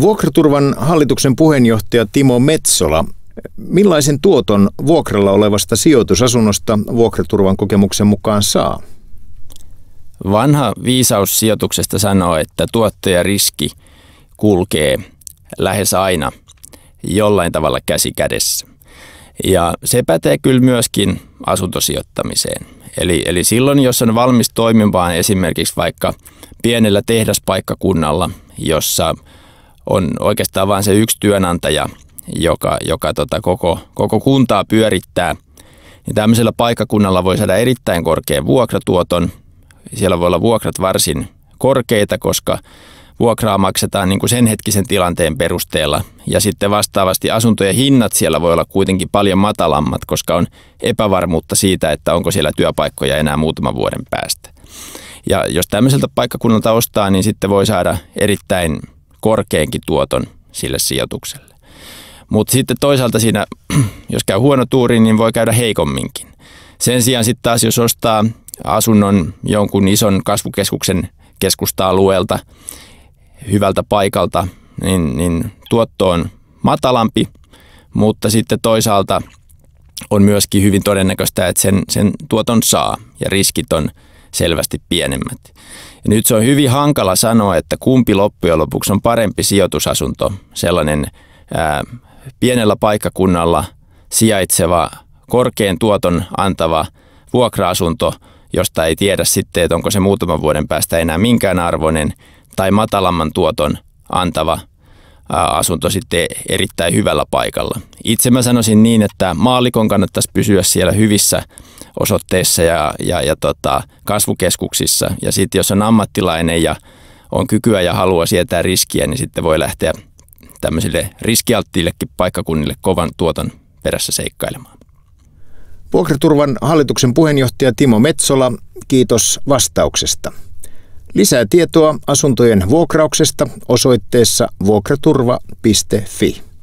Vuokraturvan hallituksen puheenjohtaja Timo Metsola, millaisen tuoton vuokralla olevasta sijoitusasunnosta vuokraturvan kokemuksen mukaan saa? Vanha viisaus sijoituksesta sanoo, että riski kulkee lähes aina jollain tavalla käsi kädessä. Ja se pätee kyllä myöskin asuntosijoittamiseen. Eli, eli silloin, jos on valmis toimimaan esimerkiksi vaikka pienellä tehdaspaikkakunnalla, jossa on oikeastaan vain se yksi työnantaja, joka, joka tota koko, koko kuntaa pyörittää, niin tämmöisellä paikkakunnalla voi saada erittäin korkean vuokratuoton. Siellä voi olla vuokrat varsin korkeita, koska vuokraa maksetaan niin kuin sen hetkisen tilanteen perusteella. Ja sitten vastaavasti asuntojen hinnat siellä voi olla kuitenkin paljon matalammat, koska on epävarmuutta siitä, että onko siellä työpaikkoja enää muutaman vuoden päästä. Ja jos tämmöiseltä paikkakunnalta ostaa, niin sitten voi saada erittäin korkeinkin tuoton sille sijoitukselle. Mutta sitten toisaalta siinä, jos käy huono tuuri, niin voi käydä heikomminkin. Sen sijaan sitten taas, jos ostaa asunnon jonkun ison kasvukeskuksen keskusta-alueelta, hyvältä paikalta, niin, niin tuotto on matalampi, mutta sitten toisaalta on myöskin hyvin todennäköistä, että sen, sen tuoton saa ja riskit on selvästi pienemmät. Ja nyt se on hyvin hankala sanoa, että kumpi loppujen lopuksi on parempi sijoitusasunto, sellainen ää, pienellä paikkakunnalla sijaitseva, korkean tuoton antava vuokra-asunto, josta ei tiedä sitten, että onko se muutaman vuoden päästä enää minkään arvoinen, tai matalamman tuoton antava asunto sitten erittäin hyvällä paikalla. Itse mä sanoisin niin, että maalikon kannattaisi pysyä siellä hyvissä osoitteissa ja, ja, ja tota, kasvukeskuksissa. Ja sitten jos on ammattilainen ja on kykyä ja haluaa sietää riskiä, niin sitten voi lähteä tämmöisille riskialttiillekin paikkakunnille kovan tuoton perässä seikkailemaan. Vuokraturvan hallituksen puheenjohtaja Timo Metsola, kiitos vastauksesta. Lisää tietoa asuntojen vuokrauksesta osoitteessa vuokraturva.fi.